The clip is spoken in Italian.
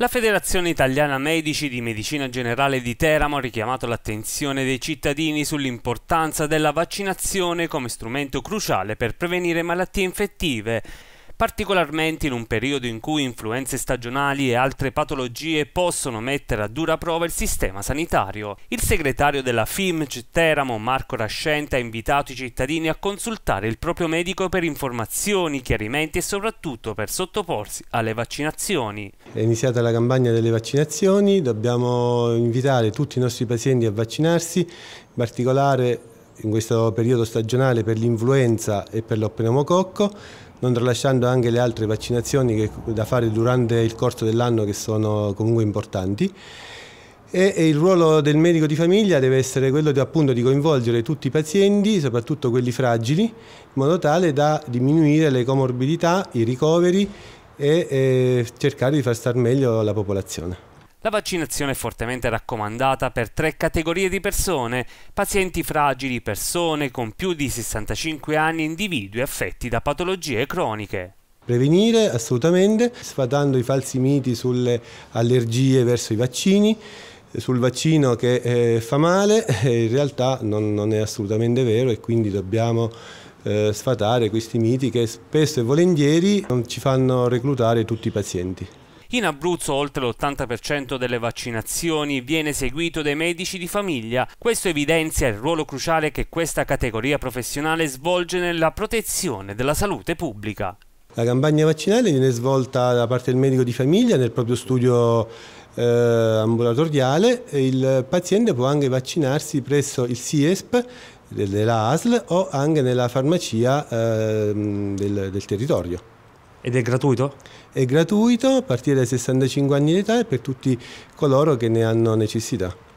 La Federazione Italiana Medici di Medicina Generale di Teramo ha richiamato l'attenzione dei cittadini sull'importanza della vaccinazione come strumento cruciale per prevenire malattie infettive particolarmente in un periodo in cui influenze stagionali e altre patologie possono mettere a dura prova il sistema sanitario. Il segretario della FIMG Teramo, Marco Rascente, ha invitato i cittadini a consultare il proprio medico per informazioni, chiarimenti e soprattutto per sottoporsi alle vaccinazioni. È iniziata la campagna delle vaccinazioni, dobbiamo invitare tutti i nostri pazienti a vaccinarsi, in particolare in questo periodo stagionale per l'influenza e per lo pneumococco, non tralasciando anche le altre vaccinazioni che, da fare durante il corso dell'anno che sono comunque importanti. E, il ruolo del medico di famiglia deve essere quello di, appunto, di coinvolgere tutti i pazienti, soprattutto quelli fragili, in modo tale da diminuire le comorbidità, i ricoveri e, e cercare di far star meglio la popolazione. La vaccinazione è fortemente raccomandata per tre categorie di persone, pazienti fragili, persone con più di 65 anni individui affetti da patologie croniche prevenire assolutamente, sfatando i falsi miti sulle allergie verso i vaccini, sul vaccino che eh, fa male, in realtà non, non, è assolutamente vero e quindi dobbiamo eh, sfatare questi miti che spesso e volentieri ci fanno reclutare tutti i pazienti. In Abruzzo oltre l'80% delle vaccinazioni viene seguito dai medici di famiglia. Questo evidenzia il ruolo cruciale che questa categoria professionale svolge nella protezione della salute pubblica. La campagna vaccinale viene svolta da parte del medico di famiglia nel proprio studio eh, ambulatoriale. Il paziente può anche vaccinarsi presso il SIESP della ASL o anche nella farmacia eh, del, del territorio. Ed è gratuito? È gratuito a partire dai 65 anni di età e per tutti coloro che ne hanno necessità.